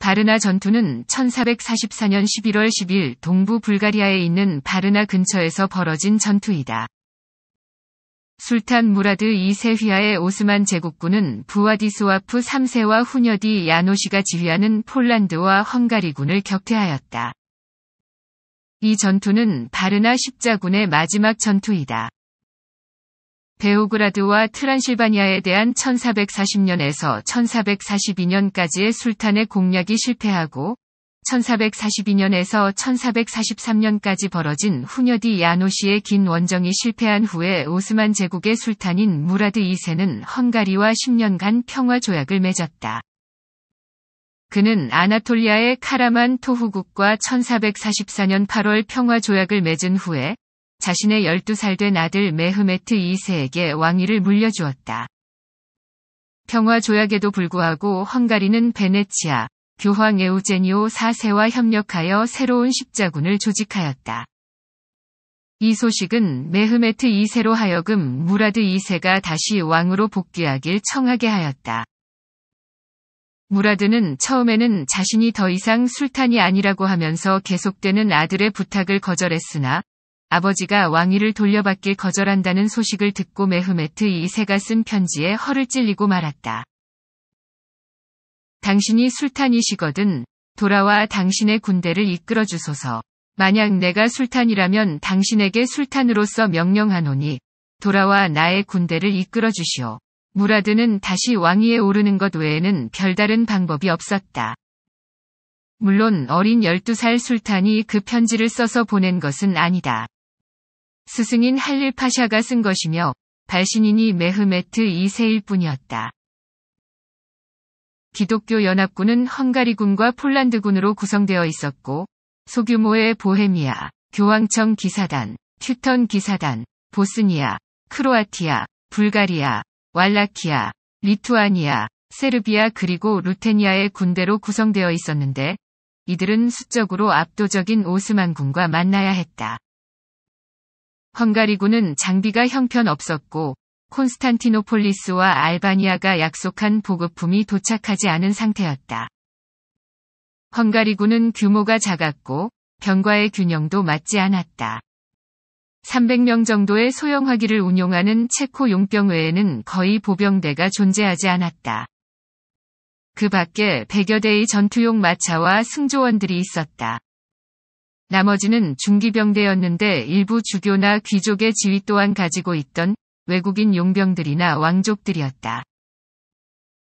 바르나 전투는 1444년 11월 10일 동부 불가리아에 있는 바르나 근처에서 벌어진 전투이다. 술탄 무라드 2세 휘하의 오스만 제국군은 부와디스와프 3세와 후녀디 야노시가 지휘하는 폴란드와 헝가리군을 격퇴하였다. 이 전투는 바르나 십자군의 마지막 전투이다. 베오그라드와 트란실바니아에 대한 1440년에서 1442년까지의 술탄의 공략이 실패하고 1442년에서 1443년까지 벌어진 후녀디 야노시의 긴 원정이 실패한 후에 오스만 제국의 술탄인 무라드 2세는 헝가리와 10년간 평화 조약을 맺었다. 그는 아나톨리아의 카라만 토후국과 1444년 8월 평화 조약을 맺은 후에 자신의 12살 된 아들 메흐메트 2세에게 왕위를 물려주었다. 평화 조약에도 불구하고 헝가리는 베네치아, 교황 에우제니오 4세와 협력하여 새로운 십자군을 조직하였다. 이 소식은 메흐메트 2세로 하여금 무라드 2세가 다시 왕으로 복귀하길 청하게 하였다. 무라드는 처음에는 자신이 더 이상 술탄이 아니라고 하면서 계속되는 아들의 부탁을 거절했으나 아버지가 왕위를 돌려받길 거절한다는 소식을 듣고 메흐메트 2세가 쓴 편지에 허를 찔리고 말았다. 당신이 술탄이시거든 돌아와 당신의 군대를 이끌어 주소서. 만약 내가 술탄이라면 당신에게 술탄으로서 명령하노니 돌아와 나의 군대를 이끌어 주시오. 무라드는 다시 왕위에 오르는 것 외에는 별다른 방법이 없었다. 물론 어린 12살 술탄이 그 편지를 써서 보낸 것은 아니다. 스승인 할릴 파샤가 쓴 것이며 발신인이 메흐메트 2세일 뿐이었다. 기독교 연합군은 헝가리군과 폴란드군으로 구성되어 있었고 소규모의 보헤미아, 교황청 기사단, 튜턴 기사단, 보스니아, 크로아티아, 불가리아, 왈라키아, 리투아니아, 세르비아 그리고 루테니아의 군대로 구성되어 있었는데 이들은 수적으로 압도적인 오스만군과 만나야 했다. 헝가리군은 장비가 형편없었고 콘스탄티노폴리스와 알바니아가 약속한 보급품이 도착하지 않은 상태였다. 헝가리군은 규모가 작았고 병과의 균형도 맞지 않았다. 300명 정도의 소형화기를 운용하는 체코 용병 외에는 거의 보병대가 존재하지 않았다. 그 밖에 100여 대의 전투용 마차와 승조원들이 있었다. 나머지는 중기병대였는데 일부 주교나 귀족의 지위 또한 가지고 있던 외국인 용병들이나 왕족들이었다.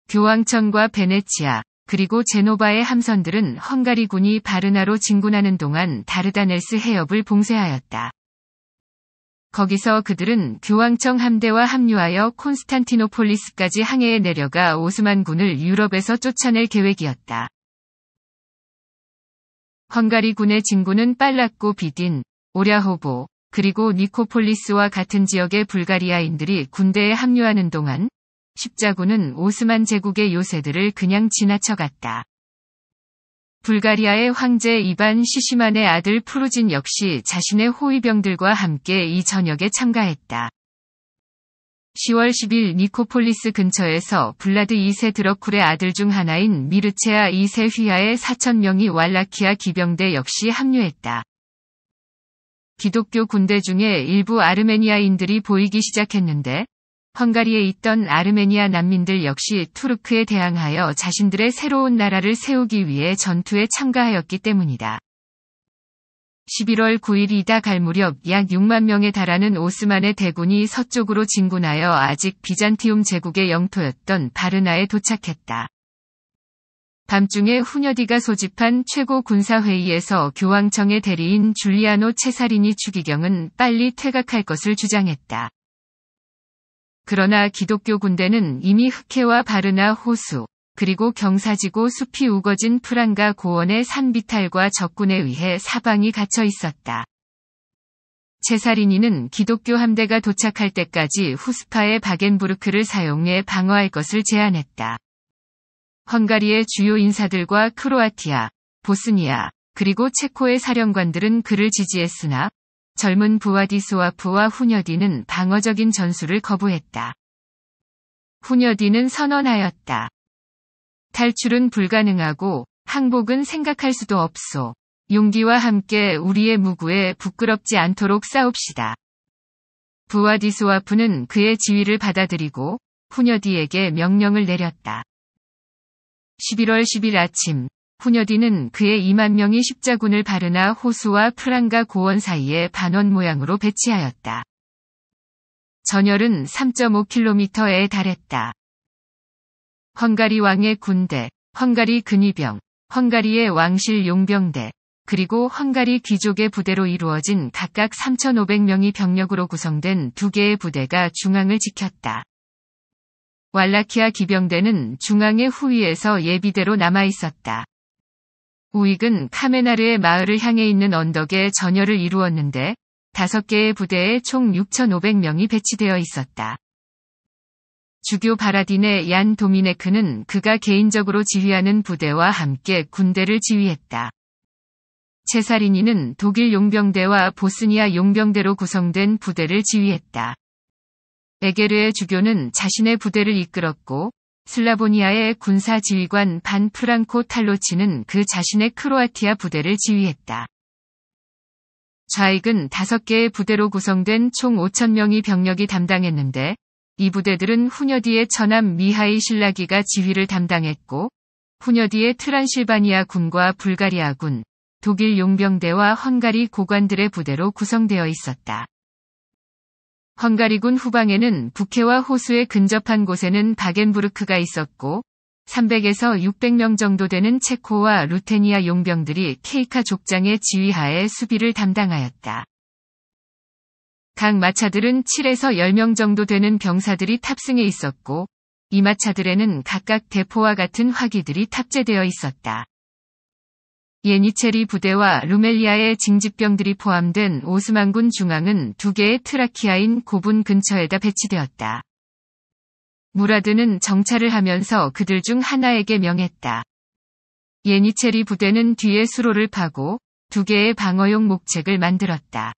교황청과 베네치아, 그리고 제노바의 함선들은 헝가리군이 바르나로 진군하는 동안 다르다네스 해협을 봉쇄하였다. 거기서 그들은 교황청 함대와 합류하여 콘스탄티노폴리스까지 항해에 내려가 오스만군을 유럽에서 쫓아낼 계획이었다. 헝가리 군의 진군은 빨랐고 비딘, 오랴호보, 그리고 니코폴리스와 같은 지역의 불가리아인들이 군대에 합류하는 동안 십자군은 오스만 제국의 요새들을 그냥 지나쳐갔다. 불가리아의 황제 이반 시시만의 아들 프루진 역시 자신의 호위병들과 함께 이 전역에 참가했다. 10월 10일 니코폴리스 근처에서 블라드 2세 드러쿨의 아들 중 하나인 미르체아 2세 휘하의 4천명이 왈라키아 기병대 역시 합류했다. 기독교 군대 중에 일부 아르메니아인들이 보이기 시작했는데 헝가리에 있던 아르메니아 난민들 역시 투르크에 대항하여 자신들의 새로운 나라를 세우기 위해 전투에 참가하였기 때문이다. 11월 9일 이다 갈 무렵 약 6만 명에 달하는 오스만의 대군이 서쪽으로 진군하여 아직 비잔티움 제국의 영토였던 바르나에 도착했다. 밤중에 후녀디가 소집한 최고 군사회의에서 교황청의 대리인 줄리아노 체사리니 추기경은 빨리 퇴각할 것을 주장했다. 그러나 기독교 군대는 이미 흑해와 바르나 호수, 그리고 경사지고 숲이 우거진 프랑가 고원의 산비탈과 적군에 의해 사방이 갇혀 있었다. 제사리니는 기독교 함대가 도착할 때까지 후스파의 바겐부르크를 사용해 방어할 것을 제안했다. 헝가리의 주요 인사들과 크로아티아, 보스니아, 그리고 체코의 사령관들은 그를 지지했으나 젊은 부와디스와프와 후녀디는 방어적인 전술을 거부했다. 후녀디는 선언하였다. 탈출은 불가능하고 항복은 생각할 수도 없소. 용기와 함께 우리의 무구에 부끄럽지 않도록 싸웁시다. 부와디스와프는 그의 지위를 받아들이고 후녀디에게 명령을 내렸다. 11월 10일 아침, 후녀디는 그의 2만 명이 십자군을 바르나 호수와 프랑가 고원 사이에 반원 모양으로 배치하였다. 전열은 3.5km에 달했다. 헝가리 왕의 군대, 헝가리 근위병, 헝가리의 왕실 용병대, 그리고 헝가리 귀족의 부대로 이루어진 각각 3,500명이 병력으로 구성된 두 개의 부대가 중앙을 지켰다. 왈라키아 기병대는 중앙의 후위에서 예비대로 남아 있었다. 우익은 카메나르의 마을을 향해 있는 언덕에 전열을 이루었는데 다섯 개의 부대에 총 6,500명이 배치되어 있었다. 주교 바라딘의 얀 도미네크는 그가 개인적으로 지휘하는 부대와 함께 군대를 지휘했다. 체사리니는 독일 용병대와 보스니아 용병대로 구성된 부대를 지휘했다. 에게르의 주교는 자신의 부대를 이끌었고 슬라보니아의 군사 지휘관 반 프랑코 탈로치는 그 자신의 크로아티아 부대를 지휘했다. 좌익은 다섯 개의 부대로 구성된 총5천명이 병력이 담당했는데 이 부대들은 후녀디의 처남 미하이 실라기가 지휘를 담당했고 후녀디의 트란실바니아 군과 불가리아 군, 독일 용병대와 헝가리 고관들의 부대로 구성되어 있었다. 헝가리군 후방에는 북해와 호수에 근접한 곳에는 바겐부르크가 있었고 300에서 600명 정도 되는 체코와 루테니아 용병들이 케이카 족장의 지휘하에 수비를 담당하였다. 각 마차들은 7에서 10명 정도 되는 병사들이 탑승해 있었고 이 마차들에는 각각 대포와 같은 화기들이 탑재되어 있었다. 예니체리 부대와 루멜리아의 징집병들이 포함된 오스만군 중앙은 두 개의 트라키아인 고분 근처에다 배치되었다. 무라드는 정찰을 하면서 그들 중 하나에게 명했다. 예니체리 부대는 뒤에 수로를 파고 두 개의 방어용 목책을 만들었다.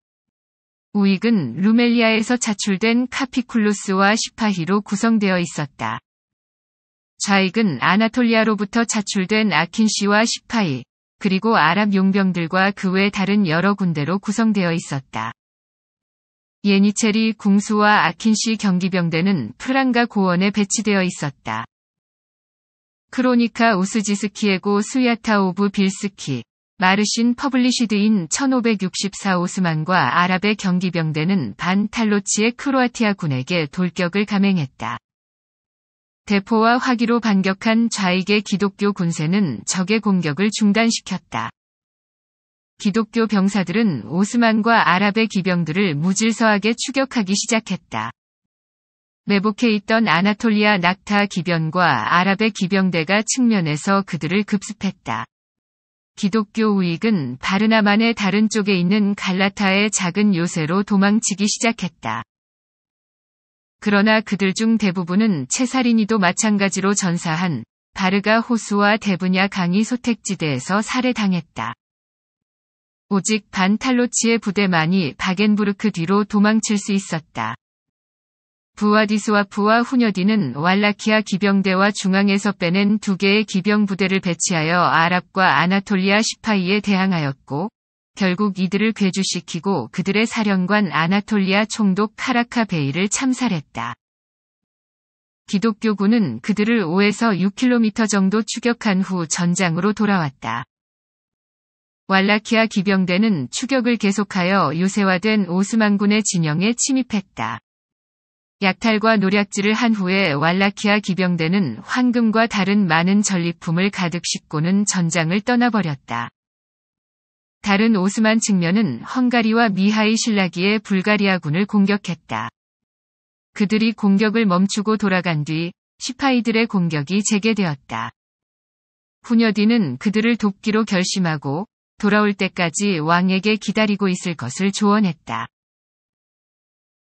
우익은 루멜리아에서 차출된 카피쿨루스와 시파히로 구성되어 있었다. 좌익은 아나톨리아로부터 차출된 아킨시와 시파히, 그리고 아랍 용병들과 그 외 다른 여러 군대로 구성되어 있었다. 예니체리 궁수와 아킨시 경기병대는 프랑가 고원에 배치되어 있었다. 크로니카 우스지스키에고 수야타오브 빌스키, 마르신 퍼블리시드인 1564 오스만과 아랍의 경기병대는 반탈로치의 크로아티아 군에게 돌격을 감행했다. 대포와 화기로 반격한 좌익의 기독교 군세는 적의 공격을 중단시켰다. 기독교 병사들은 오스만과 아랍의 기병들을 무질서하게 추격하기 시작했다. 매복해 있던 아나톨리아 낙타 기병과 아랍의 기병대가 측면에서 그들을 급습했다. 기독교 우익은 바르나만의 다른 쪽에 있는 갈라타의 작은 요새로 도망치기 시작했다. 그러나 그들 중 대부분은 채사린이도 마찬가지로 전사한 바르가 호수와 대분야 강이 소택지대에서 살해당했다. 오직 반탈로치의 부대만이 바겐부르크 뒤로 도망칠 수 있었다. 부와디스와 부와 후녀디는 왈라키아 기병대와 중앙에서 빼낸 두 개의 기병 부대를 배치하여 아랍과 아나톨리아 시파이에 대항하였고 결국 이들을 괴주시키고 그들의 사령관 아나톨리아 총독 카라카 베이를 참살했다. 기독교군은 그들을 5에서 6km 정도 추격한 후 전장으로 돌아왔다. 왈라키아 기병대는 추격을 계속하여 요새화된 오스만군의 진영에 침입했다. 약탈과 노략질을 한 후에 왈라키아 기병대는 황금과 다른 많은 전리품을 가득 싣고는 전장을 떠나버렸다. 다른 오스만 측면은 헝가리와 미하이 신라기의 불가리아군을 공격했다. 그들이 공격을 멈추고 돌아간 뒤 시파이들의 공격이 재개되었다. 후녀디는 그들을 돕기로 결심하고 돌아올 때까지 왕에게 기다리고 있을 것을 조언했다.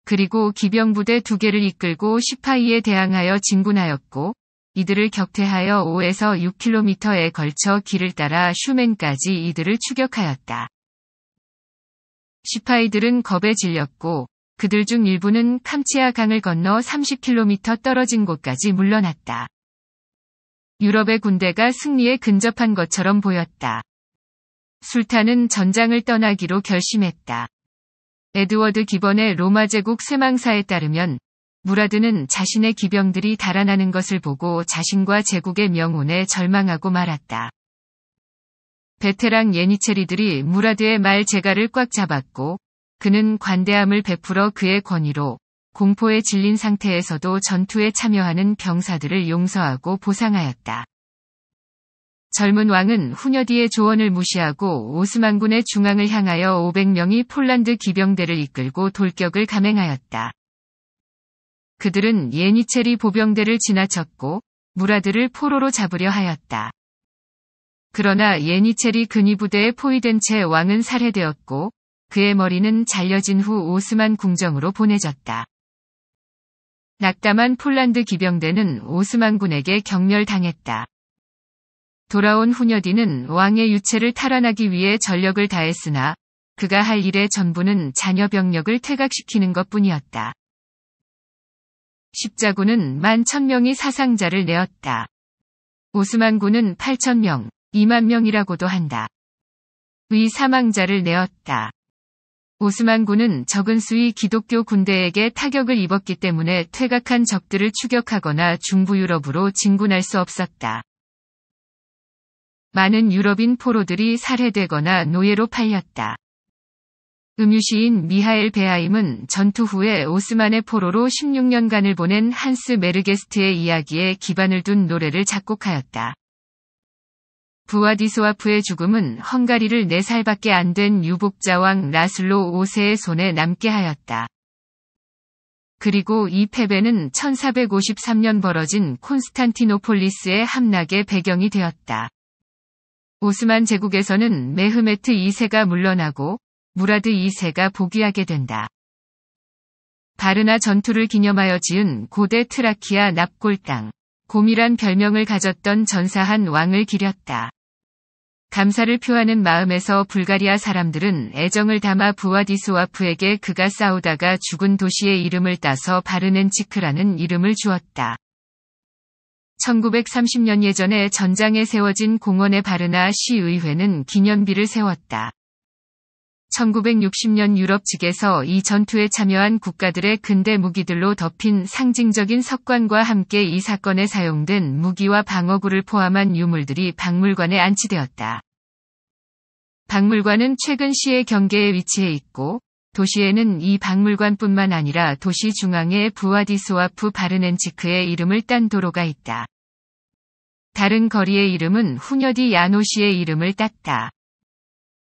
그리고 기병부대 두 개를 이끌고 시파이에 대항하여 진군하였고 이들을 격퇴하여 5에서 6km에 걸쳐 길을 따라 슈맨까지 이들을 추격하였다. 시파이들은 겁에 질렸고 그들 중 일부는 캄치아 강을 건너 30km 떨어진 곳까지 물러났다. 유럽의 군대가 승리에 근접한 것처럼 보였다. 술탄은 전장을 떠나기로 결심했다. 에드워드 기번의 로마 제국 세망사에 따르면 무라드는 자신의 기병들이 달아나는 것을 보고 자신과 제국의 명운에 절망하고 말았다. 베테랑 예니체리들이 무라드의 말제갈을꽉 잡았고 그는 관대함을 베풀어 그의 권위로 공포에 질린 상태에서도 전투에 참여하는 병사들을 용서하고 보상하였다. 젊은 왕은 후녀디의 조언을 무시하고 오스만군의 중앙을 향하여 500명이 폴란드 기병대를 이끌고 돌격을 감행하였다. 그들은 예니체리 보병대를 지나쳤고 무라드를 포로로 잡으려 하였다. 그러나 예니체리 근위부대에 포위된 채 왕은 살해되었고 그의 머리는 잘려진 후 오스만 궁정으로 보내졌다. 낙담한 폴란드 기병대는 오스만군에게 경멸당했다. 돌아온 후녀디는 왕의 유체를 탈환하기 위해 전력을 다했으나 그가 할 일의 전부는 자녀 병력을 퇴각시키는 것뿐이었다. 십자군은 1 1 0명이 사상자를 내었다. 오스만군은 8천명 2만 명이라고도 한다. 위 사망자를 내었다. 오스만군은 적은 수의 기독교 군대에게 타격을 입었기 때문에 퇴각한 적들을 추격하거나 중부 유럽으로 진군할 수 없었다. 많은 유럽인 포로들이 살해되거나 노예로 팔렸다. 음유시인 미하엘 베하임은 전투 후에 오스만의 포로로 16년간을 보낸 한스 메르게스트의 이야기에 기반을 둔 노래를 작곡하였다. 부와디스와프의 죽음은 헝가리를 4살밖에 안 된 유복자왕 라슬로 5세의 손에 남게 하였다. 그리고 이 패배는 1453년 벌어진 콘스탄티노폴리스의 함락의 배경이 되었다. 오스만 제국에서는 메흐메트 2세가 물러나고 무라드 2세가 복위하게 된다. 바르나 전투를 기념하여 지은 고대 트라키아 납골당, 곰이란 별명을 가졌던 전사한 왕을 기렸다. 감사를 표하는 마음에서 불가리아 사람들은 애정을 담아 부와디스와프에게 그가 싸우다가 죽은 도시의 이름을 따서 바르넨치크라는 이름을 주었다. 1930년 예전에 전장에 세워진 공원의 바르나 시의회는 기념비를 세웠다. 1960년 유럽 측에서 이 전투에 참여한 국가들의 근대 무기들로 덮인 상징적인 석관과 함께 이 사건에 사용된 무기와 방어구를 포함한 유물들이 박물관에 안치되었다. 박물관은 최근 시의 경계에 위치해 있고 도시에는 이 박물관뿐만 아니라 도시 중앙에 부와디스와프 바르넨치크의 이름을 딴 도로가 있다. 다른 거리의 이름은 후녀디 야노시의 이름을 땄다.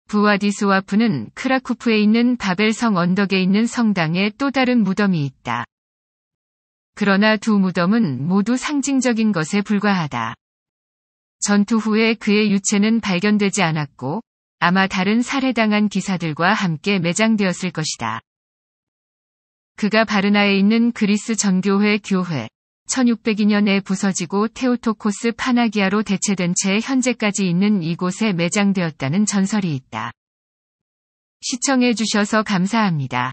부와디스와프는 크라쿠프에 있는 바벨성 언덕에 있는 성당에 또 다른 무덤이 있다. 그러나 두 무덤은 모두 상징적인 것에 불과하다. 전투 후에 그의 유체는 발견되지 않았고 아마 다른 살해당한 기사들과 함께 매장되었을 것이다. 그가 바르나에 있는 그리스 전교회 교회, 1602년에 부서지고 테오토코스 파나기아로 대체된 채 현재까지 있는 이곳에 매장되었다는 전설이 있다. 시청해주셔서 감사합니다.